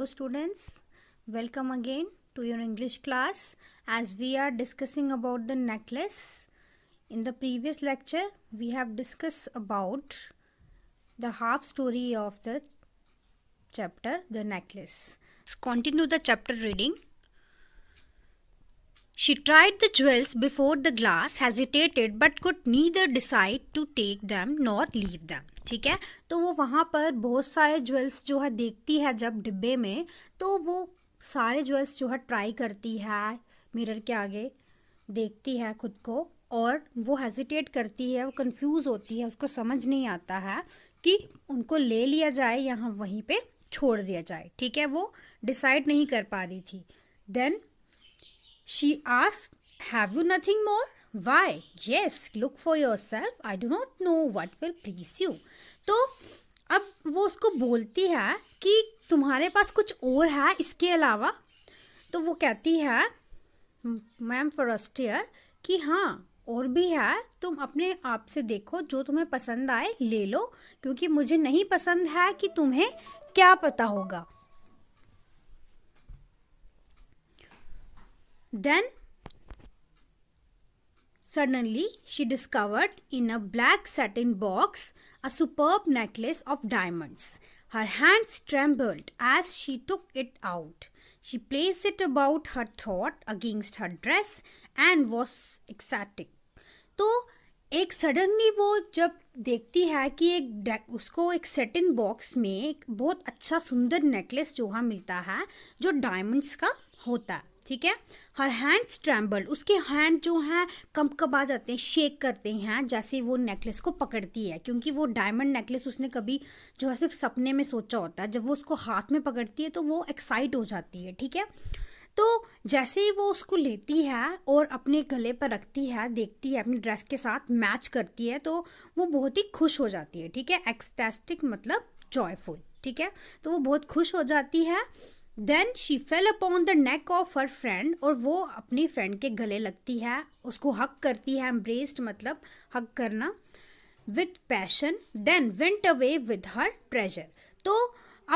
Hello students, welcome again to your English class as we are discussing about the necklace. In the previous lecture, we have discussed about the half story of the chapter, the necklace. Let's continue the chapter reading. She tried the jewels before the glass, hesitated but could neither decide to take them nor leave them. ठीक है तो वो वहाँ पर बहुत सारे jewels जो है देखती है जब डिब्बे में तो वो सारे ज्वेल्स जो है ट्राई करती है मिरर के आगे देखती है खुद को और वो हेजिटेट करती है वो कंफ्यूज होती है उसको समझ नहीं आता है कि उनको ले लिया जाए या हम हाँ वहीं पे छोड़ दिया जाए ठीक है वो डिसाइड नहीं कर पा रही थी then she ask have you nothing more Why? Yes, look for yourself. I do not know what will please you. तो अब वो उसको बोलती है कि तुम्हारे पास कुछ और है इसके अलावा तो वो कहती है मैम फॉरस्टियर कि हाँ और भी है तुम अपने आप से देखो जो तुम्हें पसंद आए ले लो क्योंकि मुझे नहीं पसंद है कि तुम्हें क्या पता होगा then Suddenly, she discovered in a black satin box a superb necklace of diamonds. Her hands trembled as she took it out. She placed it about her throat against her dress and was ecstatic. तो एक suddenly वो जब देखती है कि एक उसको एक सेटिन बॉक्स में एक बहुत अच्छा सुंदर नेकलेस जो हाँ मिलता है जो डायमंड्स का होता है ठीक है हर हैंड स्ट्रैम्बल उसके हैंड जो हैं कम आ जाते हैं शेक करते हैं जैसे वो नेकलेस को पकड़ती है क्योंकि वो डायमंड नेकलेस उसने कभी जो है सिर्फ सपने में सोचा होता है जब वो उसको हाथ में पकड़ती है तो वो एक्साइट हो जाती है ठीक है तो जैसे ही वो उसको लेती है और अपने गले पर रखती है देखती है अपनी ड्रेस के साथ मैच करती है तो वो बहुत ही खुश हो जाती है ठीक है एक्सटेस्टिक मतलब जॉयफुल ठीक है तो वो बहुत खुश हो जाती है then she fell upon the neck of her friend और वो अपनी फ्रेंड के गले लगती है उसको हक करती है एम्ब्रेस्ड मतलब हक करना with passion then went away with her treasure तो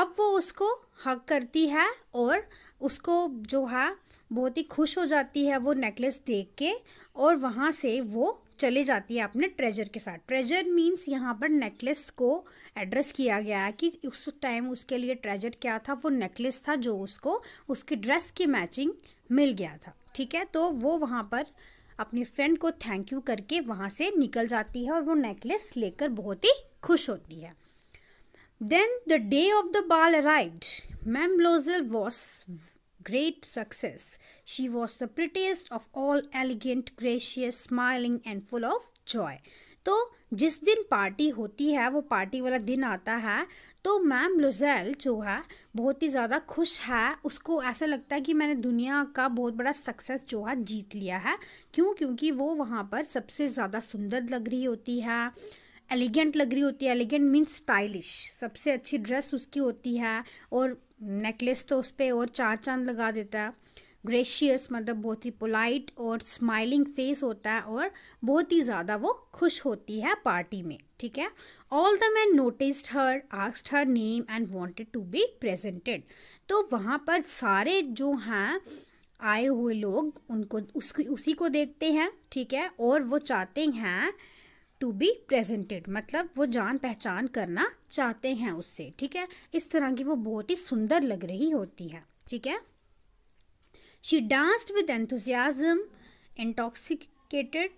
अब वो उसको हक करती है और उसको जो है बहुत ही खुश हो जाती है वो नेकलेस देख के और वहाँ से वो चली जाती है अपने ट्रेजर के साथ ट्रेजर मीन्स यहाँ पर नेकलेस को एड्रेस किया गया है कि उस टाइम उसके लिए ट्रेजर क्या था वो नेकलेस था जो उसको उसकी ड्रेस की मैचिंग मिल गया था ठीक है तो वो वहाँ पर अपनी फ्रेंड को थैंक यू करके वहाँ से निकल जाती है और वो नेकलेस लेकर बहुत ही खुश होती है then the day of the ball arrived मैम Loisel was great success. She was the prettiest of all, elegant, gracious, smiling, and full of joy. तो जिस दिन पार्टी होती है वो पार्टी वाला दिन आता है तो मैम लुजैल जो है बहुत ही ज़्यादा खुश है उसको ऐसा लगता है कि मैंने दुनिया का बहुत बड़ा सक्सेस जो है जीत लिया है क्यों क्योंकि वो वहाँ पर सबसे ज़्यादा सुंदर लग रही होती है एलिगेंट लग रही होती है एलिगेंट मीन्स स्टाइलिश सबसे अच्छी ड्रेस उसकी होती है और नेकलेस तो उस पर और चार चांद लगा देता है ग्रेशियस मतलब बहुत ही पोलाइट और स्माइलिंग फेस होता है और बहुत ही ज़्यादा वो खुश होती है पार्टी में ठीक है all the man noticed her asked her name and wanted to be presented तो वहाँ पर सारे जो हैं आए हुए लोग उनको उसकी उसी को देखते हैं ठीक है और वो चाहते हैं टू बी प्रेजेंटेड मतलब वो जान पहचान करना चाहते हैं उससे ठीक है इस तरह की वो बहुत ही सुंदर लग रही होती है ठीक है she danced with enthusiasm intoxicated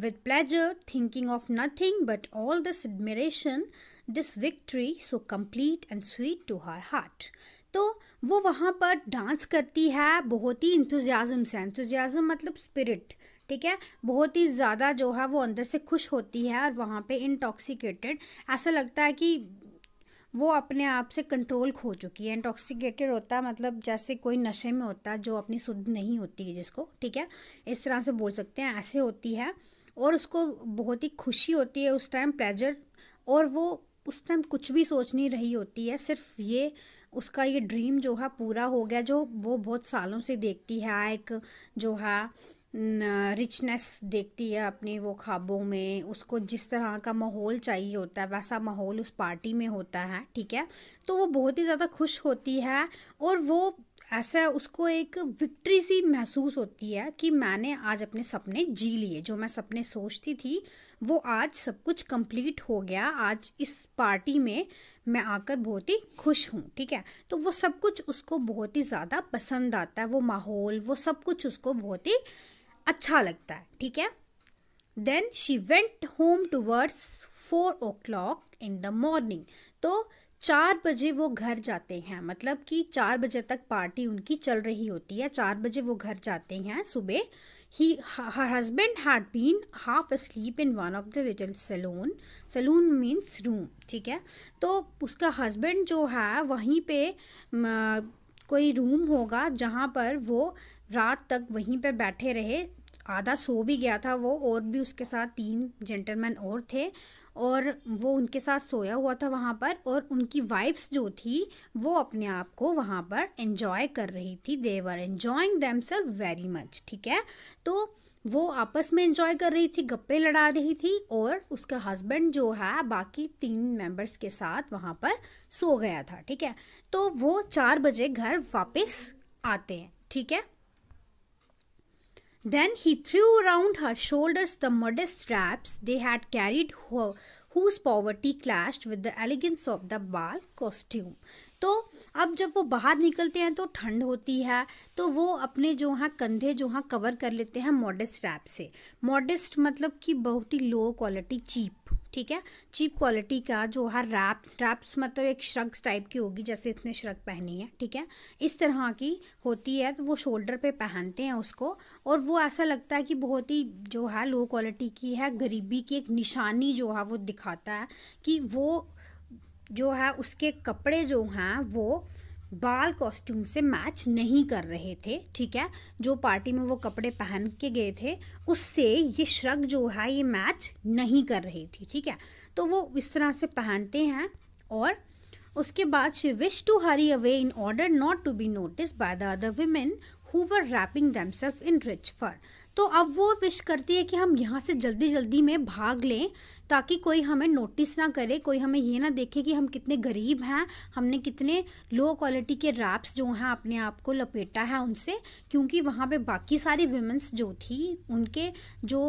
with pleasure thinking of nothing but all this admiration this victory so complete and sweet to her heart तो वो वहाँ पर डांस करती है बहुत ही इंथुजियाजम से एंथुजियाजम मतलब स्पिरिट ठीक है बहुत ही ज़्यादा जो है वो अंदर से खुश होती है और वहाँ पे इंटॉक्सिकेटेड ऐसा लगता है कि वो अपने आप से कंट्रोल खो चुकी है इंटॉक्सिकेटेड होता है मतलब जैसे कोई नशे में होता है जो अपनी शुद्ध नहीं होती है जिसको ठीक है इस तरह से बोल सकते हैं ऐसे होती है और उसको बहुत ही खुशी होती है उस टाइम प्लेजर और वो उस टाइम कुछ भी सोच नहीं रही होती है सिर्फ ये उसका ये ड्रीम जो है पूरा हो गया जो वो बहुत सालों से देखती है एक जो है रिचनेस देखती है अपने वो ख्वाबों में उसको जिस तरह का माहौल चाहिए होता है वैसा माहौल उस पार्टी में होता है ठीक है तो वो बहुत ही ज़्यादा खुश होती है और वो ऐसा उसको एक विक्ट्री सी महसूस होती है कि मैंने आज अपने सपने जी लिए जो मैं सपने सोचती थी वो आज सब कुछ कंप्लीट हो गया आज इस पार्टी में मैं आकर बहुत ही खुश हूँ ठीक है तो वो सब कुछ उसको बहुत ही ज़्यादा पसंद आता है वो माहौल वो सब कुछ उसको बहुत ही अच्छा लगता है ठीक है then she went home towards four o'clock in the morning तो चार बजे वो घर जाते हैं मतलब कि चार बजे तक पार्टी उनकी चल रही होती है चार बजे वो घर जाते हैं सुबह ही her husband had been half sleep in one of the little salon salon means room ठीक है तो उसका हस्बैंड जो है वहीं पे कोई रूम होगा जहाँ पर वो रात तक वहीं पे बैठे रहे आधा सो भी गया था वो और भी उसके साथ तीन जेंटलमैन और थे और वो उनके साथ सोया हुआ था वहाँ पर और उनकी वाइफ्स जो थी वो अपने आप को वहाँ पर एंजॉय कर रही थी they were enjoying themselves very much ठीक है तो वो आपस में एंजॉय कर रही थी गप्पे लड़ा रही थी और उसका हस्बैंड जो है बाकी तीन मेंबर्स के साथ वहाँ पर सो गया था ठीक है तो वो चार बजे घर वापस आते हैं ठीक है Then he threw round her shoulders the modest wraps they had carried, her, whose poverty clashed with the elegance of the ball costume. तो अब जब वो बाहर निकलते हैं तो ठंड होती है तो वो अपने जो हैं हाँ कंधे जो हैं हाँ कवर कर लेते हैं मॉडेस्ट रैप से मॉडेस्ट मतलब कि बहुत ही लो क्वालिटी चीप ठीक है चीप क्वालिटी का जो है रैप्स रैप्स मतलब एक श्रग्स टाइप की होगी जैसे इसने श्रग पहनी है ठीक है इस तरह की होती है तो वो शोल्डर पे पहनते हैं उसको और वो ऐसा लगता है कि बहुत ही जो है लो क्वालिटी की है गरीबी की एक निशानी जो है हाँ वो दिखाता है कि वो जो है उसके कपड़े जो हैं वो बाल कॉस्ट्यूम से मैच नहीं कर रहे थे ठीक है जो पार्टी में वो कपड़े पहन के गए थे उससे ये श्रग जो है ये मैच नहीं कर रही थी ठीक है तो वो इस तरह से पहनते हैं और उसके बाद she wish to hurry away in order not to be notice by the other women who were wrapping themselves in rich fur तो अब वो विश करती है कि हम यहाँ से जल्दी जल्दी में भाग लें ताकि कोई हमें नोटिस ना करे कोई हमें ये ना देखे कि हम कितने गरीब हैं हमने कितने लो क्वालिटी के रैप्स जो हैं अपने आप को लपेटा है उनसे क्योंकि वहाँ पे बाकी सारी वुमेंस जो थी उनके जो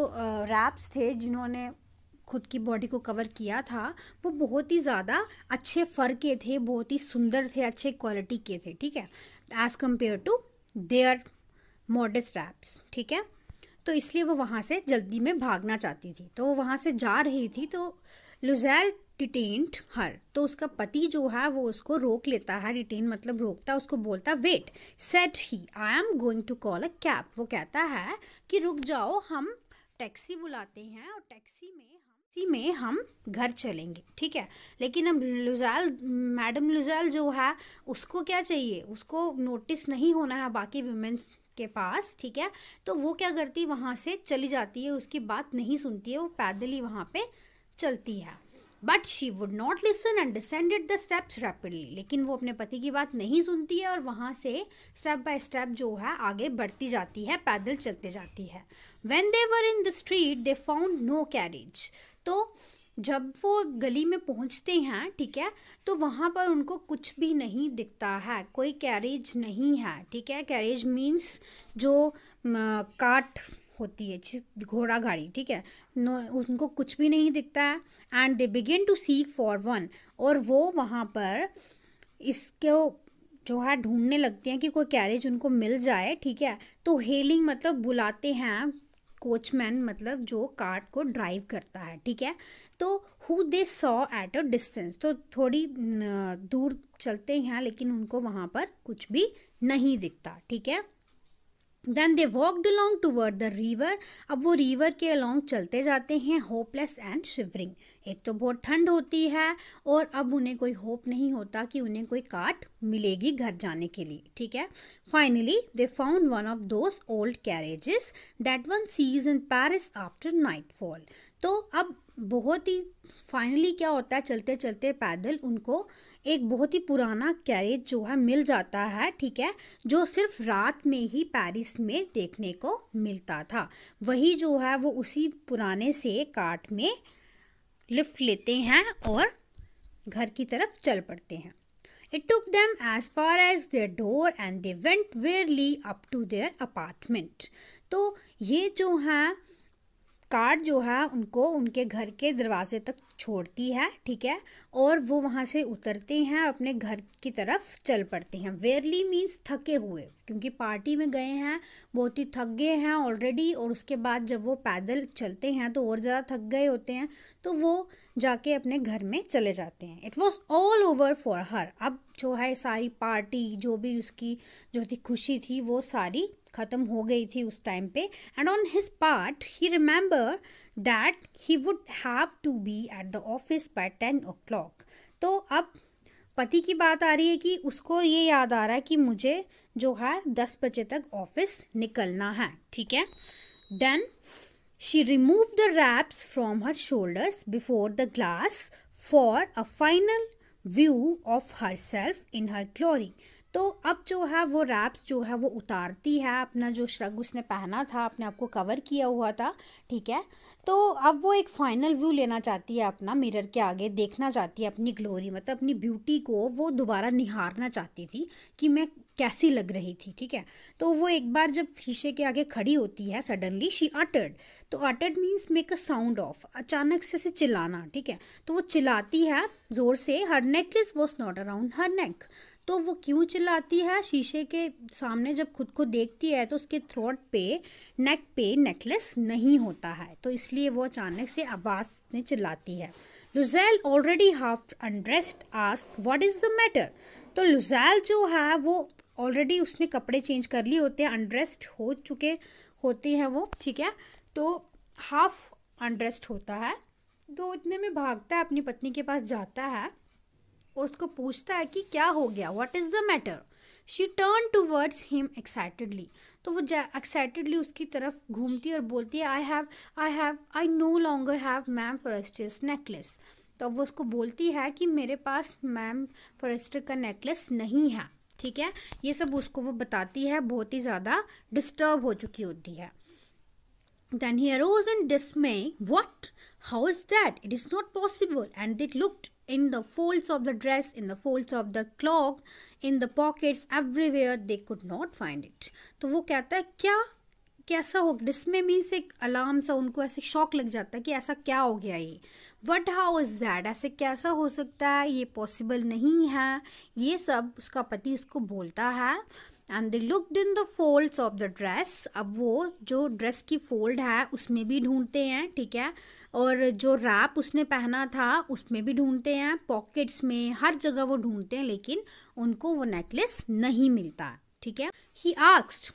रैप्स थे जिन्होंने खुद की बॉडी को कवर किया था वो बहुत ही ज़्यादा अच्छे फर के थे बहुत ही सुंदर थे अच्छे क्वालिटी के थे ठीक है as compare to their modest wraps ठीक है तो इसलिए वो वहाँ से जल्दी में भागना चाहती थी तो वो वहाँ से जा रही थी तो लुजैल डिटेंट हर तो उसका पति जो है वो उसको रोक लेता है डिटेन मतलब रोकता उसको बोलता wait said he I am going to call a cab वो कहता है कि रुक जाओ हम टैक्सी बुलाते हैं और टैक्सी में हम में हम घर चलेंगे ठीक है लेकिन अब लुजैल मैडम लुजैल जो है उसको क्या चाहिए उसको नोटिस नहीं होना है बाकी वुमेंस के पास ठीक है तो वो क्या करती है वहाँ से चली जाती है उसकी बात नहीं सुनती है वो पैदल ही वहाँ पे चलती है but she would not listen and descended the steps rapidly लेकिन वो अपने पति की बात नहीं सुनती है और वहाँ से स्टेप बाय स्टेप जो है आगे बढ़ती जाती है पैदल चलते जाती है when they were in the street they found no carriage तो जब वो गली में पहुंचते हैं ठीक है तो वहाँ पर उनको कुछ भी नहीं दिखता है कोई कैरेज नहीं है ठीक है कैरेज मीन्स जो काट होती है घोड़ा गाड़ी ठीक है नो उनको कुछ भी नहीं दिखता है and they begin to seek for one और वो वहाँ पर इसको जो है ढूंढने लगते हैं कि कोई कैरेज उनको मिल जाए ठीक है तो हेलिंग मतलब बुलाते हैं कोचमैन मतलब जो कार्ट को ड्राइव करता है ठीक है तो who they saw at a distance तो थोड़ी दूर चलते हैं लेकिन उनको वहाँ पर कुछ भी नहीं दिखता ठीक है then they walked along toward the river अब वो रिवर के अलॉन्ग चलते जाते हैं होपलेस एंड शिवरिंग एक तो बहुत ठंड होती है और अब उन्हें कोई होप नहीं होता कि उन्हें कोई काट मिलेगी घर जाने के लिए ठीक है finally they found one of those old carriages that one sees in Paris after nightfall तो अब बहुत ही फाइनली क्या होता है चलते चलते पैदल उनको एक बहुत ही पुराना कैरेज जो है मिल जाता है ठीक है जो सिर्फ रात में ही पेरिस में देखने को मिलता था वही जो है वो उसी पुराने से कार्ट में लिफ्ट लेते हैं और घर की तरफ चल पड़ते हैं it took them as far as their door and they went wearily up to their apartment तो ये जो हैं कार्ड जो है उनको उनके घर के दरवाजे तक छोड़ती है ठीक है और वो वहाँ से उतरते हैं और अपने घर की तरफ चल पड़ते हैं वेयरली मीन्स थके हुए क्योंकि पार्टी में गए हैं बहुत ही थक गए हैं ऑलरेडी और उसके बाद जब वो पैदल चलते हैं तो और ज़्यादा थक गए होते हैं तो वो जाके अपने घर में चले जाते हैं it was all over for her अब जो है सारी पार्टी जो भी उसकी जो थी खुशी थी वो सारी ख़त्म हो गई थी उस टाइम पे and on his part he remember that he would have to be at the office by ten o'clock तो अब पति की बात आ रही है कि उसको ये याद आ रहा है कि मुझे जो है दस बजे तक ऑफिस निकलना है ठीक है then she remove the wraps from her shoulders before the glass for a final view of herself in her glory तो अब जो है वो रैप्स जो है वो उतारती है अपना जो श्रग उसने पहना था अपने आप को कवर किया हुआ था ठीक है तो अब वो एक फाइनल व्यू लेना चाहती है अपना मिरर के आगे देखना चाहती है अपनी ग्लोरी मतलब अपनी ब्यूटी को वो दोबारा निहारना चाहती थी कि मैं कैसी लग रही थी ठीक है तो वो एक बार जब शीशे के आगे खड़ी होती है सडनली शी अटर्ड तो uttered means make a sound of अचानक से से चिल्लाना ठीक है तो वो चिल्लाती है ज़ोर से her necklace was not around her neck तो वो क्यों चिल्लाती है शीशे के सामने जब खुद को देखती है तो उसके थ्रोट पे नेक पे नेकलेस नहीं होता है तो इसलिए वो अचानक से आवाज़ में चिल्लाती है Loisel already half undressed ask what is the matter तो लुजैल जो है वो ऑलरेडी उसने कपड़े चेंज कर लिए होते हैं अनड्रेस्ड हो चुके होते हैं वो ठीक है तो हाफ अनड्रेस्ड होता है तो इतने में भागता है अपनी पत्नी के पास जाता है और उसको पूछता है कि क्या हो गया what is the matter she turn towards him excitedly तो वो एक्साइटेडली उसकी तरफ घूमती है और बोलती है I have I have I no longer have मैम फॉरेस्टर्स नेकलेस तो वो उसको बोलती है कि मेरे पास मैम फॉरेस्टर का नेकलेस नहीं है ठीक है ये सब उसको वो बताती है बहुत ही ज़्यादा डिस्टर्ब हो चुकी होती है Then he arose in dismay. What? How is that? It is not possible. And they looked in the folds of the dress, in the folds of the cloth, in the pockets, everywhere they could not find it. तो वो कहता है क्या कैसा हो डिस्मे means एक alarm सा उनको ऐसे शौक लग जाता है कि ऐसा क्या हो गया ये वट हाउ इज़ दैट ऐसे कैसा हो सकता है ये पॉसिबल नहीं है ये सब उसका पति उसको बोलता है and they looked in the folds of the dress अब वो जो ड्रेस की फोल्ड है उसमें भी ढूंढते हैं ठीक है और जो रैप उसने पहना था उसमें भी ढूंढते हैं पॉकेट्स में हर जगह वो ढूंढते हैं लेकिन उनको वो नेकलेस नहीं मिलता ठीक है he asked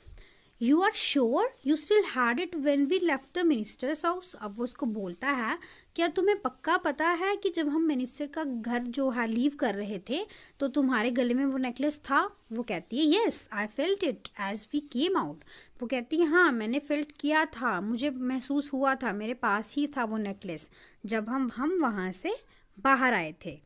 you are sure you still had it when we left the minister's house अब वो उसको बोलता है क्या तुम्हें पक्का पता है कि जब हम मिनिस्टर का घर जो है लीव कर रहे थे तो तुम्हारे गले में वो नेकलेस था वो कहती है yes I felt it as we came out वो कहती है हाँ मैंने फेल्ट किया था मुझे महसूस हुआ था मेरे पास ही था वो नेकलेस जब हम हम वहाँ से बाहर आए थे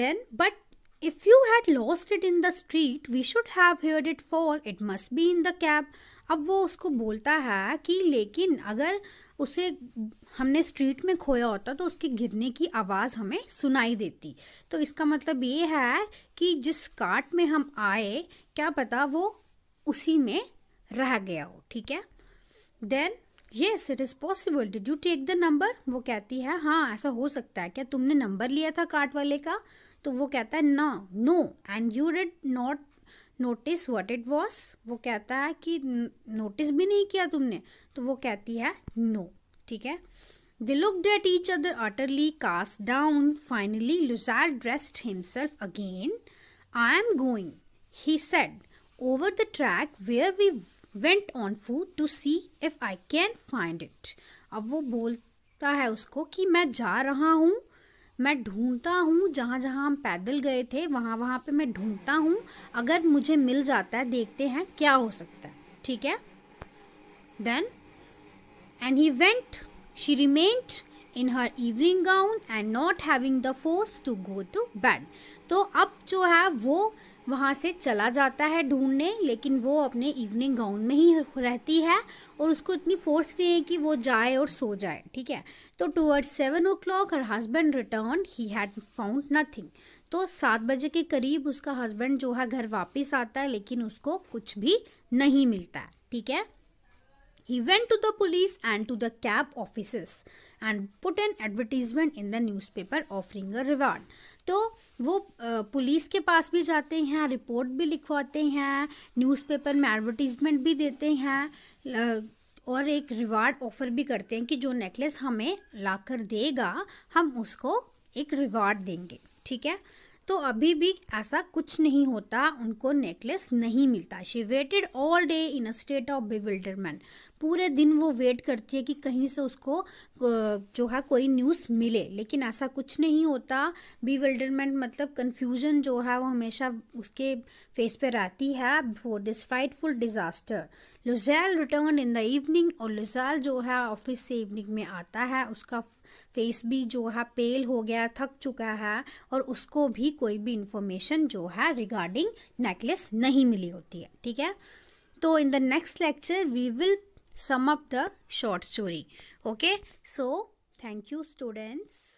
then but If you had lost it in the street, we should have heard it fall. It must be in the cab. अब वो उसको बोलता है कि लेकिन अगर उसे हमने स्ट्रीट में खोया होता तो उसके गिरने की आवाज़ हमें सुनाई देती तो इसका मतलब ये है कि जिस कार्ट में हम आए क्या पता वो उसी में रह गया हो ठीक है then yes it is possible did you take the number वो कहती है हाँ ऐसा हो सकता है क्या तुमने नंबर लिया था कार्ट वाले का तो वो कहता है ना no and you did not notice what it was वो कहता है कि नोटिस भी नहीं किया तुमने तो वो कहती है नो no. ठीक है they look at each other utterly cast down finally Loisel dressed himself again I am going he said over the track where we went on foot to see if I can find it अब वो बोलता है उसको कि मैं जा रहा हूँ मैं ढूंढता हूँ जहाँ जहाँ हम पैदल गए थे वहाँ वहाँ पे मैं ढूंढता हूँ अगर मुझे मिल जाता है देखते हैं क्या हो सकता है ठीक है then and he went she remained in her evening gown and not having the force to go to bed तो अब जो है वो वहाँ से चला जाता है ढूंढने लेकिन वो अपने इवनिंग गाउन में ही रहती है और उसको इतनी फोर्स नहीं है कि वो जाए और सो जाए ठीक है तो towards seven o'clock her husband return he had found nothing तो सात बजे के करीब उसका हस्बैंड जो है घर वापस आता है लेकिन उसको कुछ भी नहीं मिलता ठीक है he went to the police and to the cab officers and put an advertisement in the newspaper offering a reward तो वो पुलिस के पास भी जाते हैं रिपोर्ट भी लिखवाते हैं न्यूज़पेपर में एडवर्टीजमेंट भी देते हैं और एक रिवार्ड ऑफर भी करते हैं कि जो नेकलेस हमें लाकर देगा हम उसको एक रिवार्ड देंगे ठीक है तो अभी भी ऐसा कुछ नहीं होता उनको नेकलेस नहीं मिलता she waited all day in a state of bewilderment पूरे दिन वो वेट करती है कि कहीं से उसको जो है कोई न्यूज़ मिले लेकिन ऐसा कुछ नहीं होता बिविल्डरमेंट मतलब कन्फ्यूजन जो है वो हमेशा उसके फेस पे रहती है for this full disaster Loisel return in the evening और लुजैल जो है ऑफिस से इवनिंग में आता है उसका फेस भी जो है पेल हो गया थक चुका है और उसको भी कोई भी इंफॉर्मेशन जो है रिगार्डिंग नेकलेस नहीं मिली होती है ठीक है तो in the next lecture we will sum up the short story okay so thank you students